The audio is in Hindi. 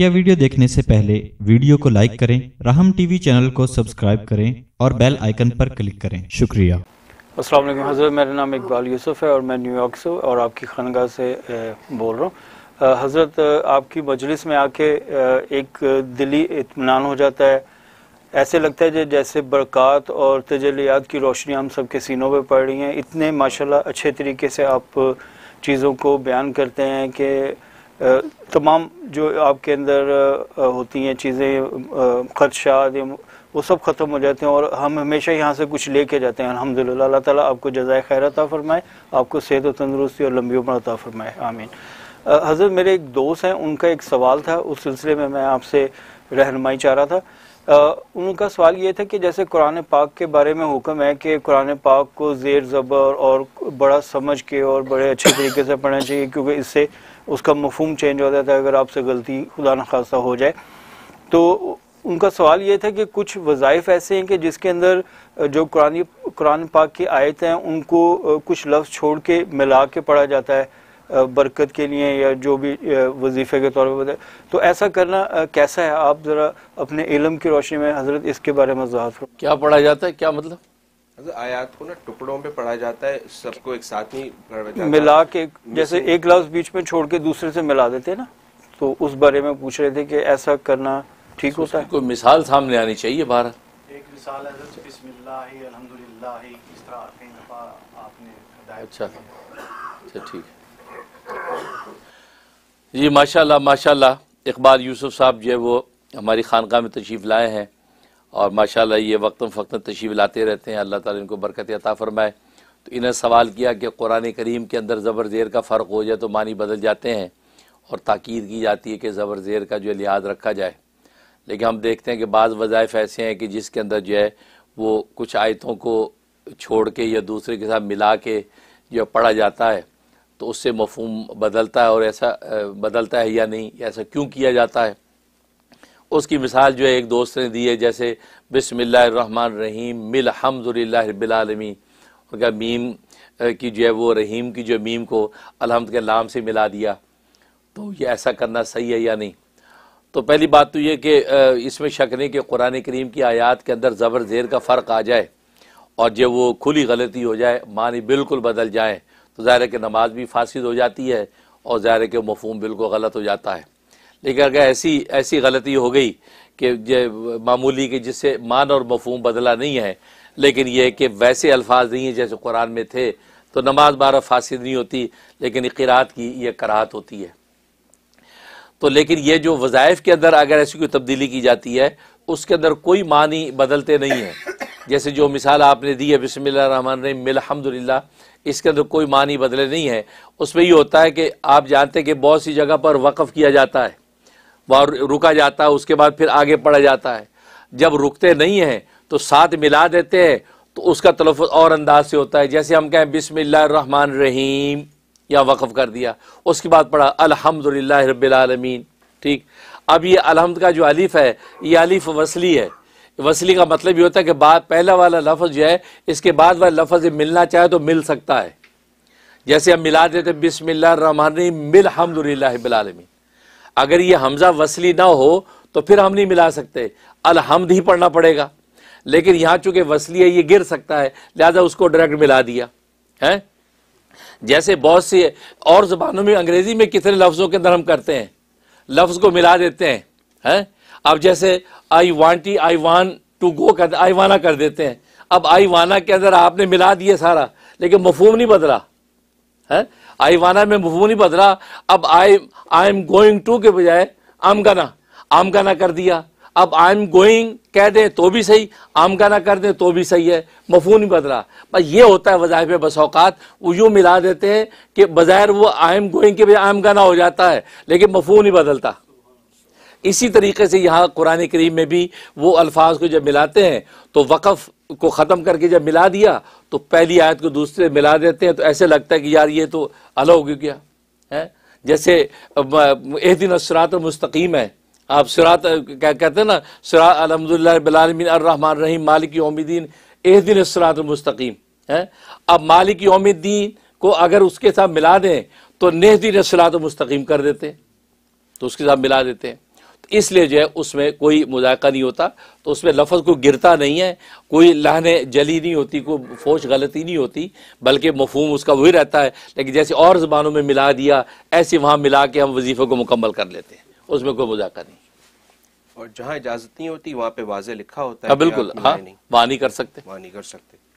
मुख्य वीडियो देखने से पहले वीडियो को लाइक करें राहम टीवी चैनल को सब्सक्राइब करें और बेल आइकन पर क्लिक करें शुक्रिया अस्सलाम वालेकुम हज़रत मेरा नाम इकबाल यूसुफ है और मैं न्यूयॉर्क से और आपकी खानगाह से बोल रहा हूँ हज़रत आपकी मजलिस में आके एक दिली इतमान हो जाता है ऐसे लगता है जैसे बरक़ात और तजलियात की रोशनी हम सब के सीनों पर पड़ रही हैं इतने माशाल्लाह अच्छे तरीके से आप चीज़ों को बयान करते हैं कि तमाम जो आपके अंदर होती हैं चीज़ें खदशात वो सब ख़त्म हो जाते हैं और हम हमेशा यहाँ से कुछ लेके जाते हैं अलहमदिल्ला अल्लाह ताली आपको जजाय खैर अता फ़रमाए आपको सेहत व तंदरुस्ती और लंबी उम्र अता फ़रमाए आमीन हज़रत मेरे एक दोस्त हैं उनका एक सवाल था उस सिलसिले में मैं आपसे रहनमाई चाह रहा था उनका सवाल ये था कि जैसे कुरान पाक के बारे में हुक्म है कि कुरान पाक को जेर ज़बर और बड़ा समझ के और बड़े अच्छे तरीके से पढ़ना चाहिए क्योंकि इससे उसका मफहम चेंज हो जाता है अगर आपसे गलती खुदा न खासा हो जाए तो उनका सवाल ये था कि कुछ वज़ाइफ ऐसे हैं कि जिसके अंदर जो कुरानी कुरान पाक की आयत हैं उनको कुछ लफ्ज़ छोड़ के मिला के पढ़ा जाता है बरकत के लिए या जो भी वजीफ़े के तौर पर तो ऐसा करना कैसा है आप ज़रा अपने इलम की रोशनी में हज़रत इसके बारे में वजाहत क्या पढ़ा जाता है क्या मतलब आयात को ना टुकड़ों पे पढ़ा जाता है सबको एक साथ ही जाता मिला के जैसे एक लफ्ज बीच में छोड़ के दूसरे से मिला देते ना तो उस बारे में पूछ रहे थे कि ऐसा करना ठीक होता है कोई मिसाल सामने आनी चाहिए भारत एक मिसाल अच्छा अच्छा ठीक है जी माशा माशा इकबाल यूसुफ साहब जो है वो हमारी खानका में तशरीफ़ लाए हैं और माशा ये वक्ता फ़क्ता तशीफ लाते रहते हैं अल्लाह तक इनको बरकत अता फ़रमाए तो इन्हें सवाल किया कि कुरान करीम के अंदर ज़बर ज़ेर का फ़र्क हो जाए तो मानी बदल जाते हैं और ताकीद की जाती है कि ज़बर ज़ेर का जो लिहाज रखा जाए लेकिन हम देखते हैं कि बाज़ वज़ाइफ ऐसे हैं कि जिसके अंदर जो है वो कुछ आयतों को छोड़ के या दूसरे के साथ मिला के जो पढ़ा जाता है तो उससे मफहम बदलता है और ऐसा बदलता है या नहीं ऐसा क्यों किया जाता है उसकी मिसाल जो है एक दोस्त ने दी है जैसे बिसमिल्लर रहीम मिल हमदिल्लाबीआलमी उनका मीम की जो है वो रहीम की जो मीम को अलहमद के लाम से मिला दिया तो ये ऐसा करना सही है या नहीं तो पहली बात तो ये कि इसमें शक नहीं कि कुरान करीम की आयात के अंदर ज़बर ज़ेर का फ़र्क आ जाए और जब वो खुली गलती हो जाए मानी बिल्कुल बदल जाए तो ज़ाहिर कि नमाज भी फासिद हो जाती है और ज़ाहिर के मफहम बिल्कुल गलत हो जाता है लेकिन अगर ऐसी ऐसी गलती हो गई कि मामूली कि जिससे मान और मफहम बदला नहीं है लेकिन यह कि वैसे अल्फाज नहीं हैं जैसे कुरान में थे तो नमाज बारह फासिद नहीं होती लेकिन इकरात की यह कराहत होती है तो लेकिन ये जो वज़ाइफ के अंदर अगर ऐसी कोई तब्दीली की जाती है उसके अंदर कोई मानी बदलते नहीं है जैसे जो मिसाल आपने दी है बिसमिल्ल रन मिलहमदिल्ला इसके अंदर कोई मानी बदले नहीं है उसमें ये होता है कि आप जानते हैं कि बहुत सी जगह पर वक़ किया जाता है वह रुका जाता है उसके बाद फिर आगे पढ़ा जाता है जब रुकते नहीं हैं तो साथ मिला देते हैं तो उसका तलफ़ और अंदाज से होता है जैसे हम कहें बिसमान रहीम या वक़ कर दिया उसके बाद पढ़ा अलहमदिल्ला रबालमीन ठीक अब ये अलहमद का जो अलिफ़ है ये अलिफ़ वसली है वसली का मतलब ये होता है कि बाद पहला वाला लफ्ज़ जो है इसके बाद वाला लफ्ज़ मिलना चाहे तो मिल सकता है जैसे हम मिला देते बिसमिल्लामानी मिल हमदिल्लामी अगर ये हमज़ा वसली ना हो तो फिर हम नहीं मिला सकते अलहमद ही पढ़ना पड़ेगा लेकिन यहाँ चूँकि वसली है ये गिर सकता है लिहाजा उसको डायरेक्ट मिला दिया है जैसे बहुत से और ज़बानों में अंग्रेज़ी में कितने लफ्ज़ों के अंदर हम करते हैं लफ्ज़ को मिला देते हैं हैं अब जैसे आई वांटी आई वान टू गो कर आई वाना कर देते हैं अब आई वाना के अंदर आपने मिला दिया सारा लेकिन मफहम नहीं बदला है आई वाना में मफहम नहीं बदला अब I I am going to के बजाय आम गाना आम गाना कर दिया अब आई एम गोइंग कह दें तो भी सही आम गाना कर दें तो भी सही है मफहम नहीं बदला बस ये होता है वजायफ अवकात वो यूँ मिला देते हैं कि बज़ाहिर वो आई एम गोइंग के बजाय आम गाना हो जाता है लेकिन मफहम नहीं बदलता इसी तरीके से यहाँ कुरान करीम में भी वो अल्फाज को जब मिलाते हैं तो वक़फ़ को ख़त्म करके जब मिला दिया तो पहली आयत को दूसरे मिला देते हैं तो ऐसे लगता है कि यार ये तो अलग हो गया है जैसे एक दिन असरात मस्तकीम है आप सरात क्या कहते हैं ना सरा अलहमदिल्ला बिलमिन अर्रहमान रहीम मालिक योमिद्दीन एक दिन असरात मस्तकीम है अब मालिक योमिद्दीन को अगर उसके साथ मिला दें तो नेह दिन असरात मस्तकीम कर देते हैं तो उसके साथ मिला देते हैं इसलिए जो है उसमें कोई मुजायका नहीं होता तो उसमें लफज को गिरता नहीं है कोई लहने जली नहीं होती कोई फौज गलती नहीं होती बल्कि मफहम उसका वही रहता है लेकिन जैसे और ज़बानों में मिला दिया ऐसे वहाँ मिला के हम वजीफ़े को मुकम्मल कर लेते हैं उसमें कोई मुजायका नहीं और जहाँ इजाज़त नहीं होती वहाँ पे वाजे लिखा होता है हाँ, बिल्कुल हाँ वहाँ नहीं कर सकते वहाँ नहीं कर सकते